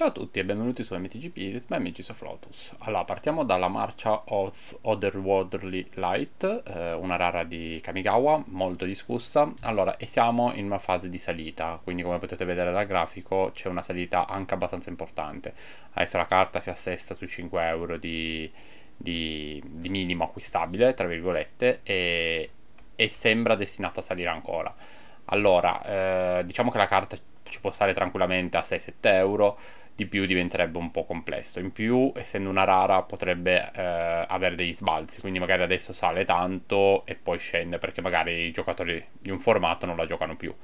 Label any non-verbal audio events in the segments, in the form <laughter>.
Ciao a tutti e benvenuti su MTG Prisma e amici of Lotus. Allora, partiamo dalla marcia of Otherworldly Light, eh, una rara di Kamigawa, molto discussa. Allora, e siamo in una fase di salita, quindi come potete vedere dal grafico c'è una salita anche abbastanza importante. Adesso la carta si assesta su 5 euro di, di, di minimo acquistabile, tra virgolette, e, e sembra destinata a salire ancora. Allora, eh, diciamo che la carta ci può stare tranquillamente a 6-7 euro, di più diventerebbe un po' complesso. In più, essendo una rara, potrebbe eh, avere degli sbalzi, quindi magari adesso sale tanto e poi scende perché magari i giocatori di un formato non la giocano più.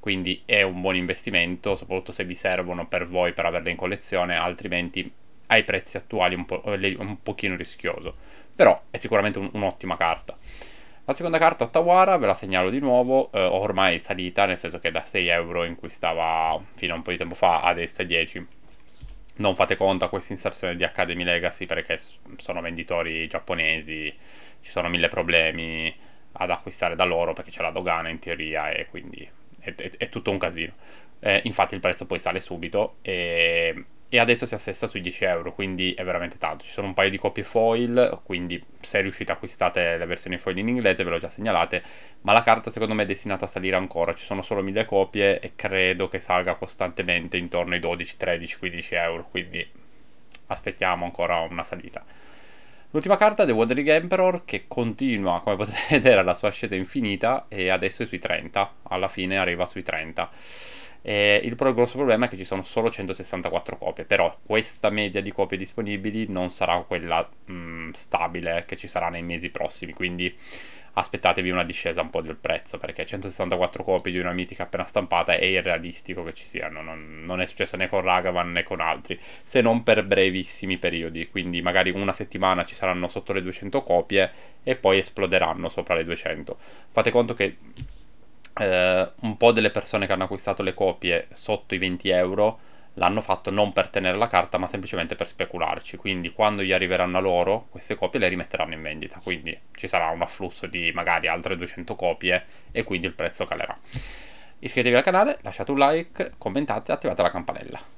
Quindi è un buon investimento, soprattutto se vi servono per voi per averle in collezione, altrimenti ai prezzi attuali è un, po- un pochino rischioso. Però è sicuramente un- un'ottima carta. La seconda carta, Ottawara, ve la segnalo di nuovo, eh, ormai è salita, nel senso che da 6 euro in cui stava fino a un po' di tempo fa, adesso è 10. Non fate conto a questa inserzione di Academy Legacy perché sono venditori giapponesi, ci sono mille problemi ad acquistare da loro perché c'è la dogana in teoria e quindi è, è, è tutto un casino. Eh, infatti il prezzo poi sale subito e e adesso si assesta sui 10 euro, quindi è veramente tanto. Ci sono un paio di copie foil, quindi se riuscite acquistate le versioni foil in inglese ve l'ho già segnalate, ma la carta secondo me è destinata a salire ancora, ci sono solo 1000 copie e credo che salga costantemente intorno ai 12, 13, 15 euro, quindi aspettiamo ancora una salita. L'ultima carta è The Wandering Emperor che continua, come potete <laughs> vedere, la sua ascesa infinita e adesso è sui 30, alla fine arriva sui 30. Eh, il pro grosso problema è che ci sono solo 164 copie, però questa media di copie disponibili non sarà quella mh, mm, stabile che ci sarà nei mesi prossimi, quindi aspettatevi una discesa un po' del prezzo, perché 164 copie di una mitica appena stampata è irrealistico che ci siano, non, non è successo né con Ragavan né con altri, se non per brevissimi periodi, quindi magari una settimana ci saranno sotto le 200 copie e poi esploderanno sopra le 200. Fate conto che eh, un po' delle persone che hanno acquistato le copie sotto i 20 euro l'hanno fatto non per tenere la carta ma semplicemente per specularci quindi quando gli arriveranno a loro queste copie le rimetteranno in vendita quindi ci sarà un afflusso di magari altre 200 copie e quindi il prezzo calerà iscrivetevi al canale lasciate un like commentate e attivate la campanella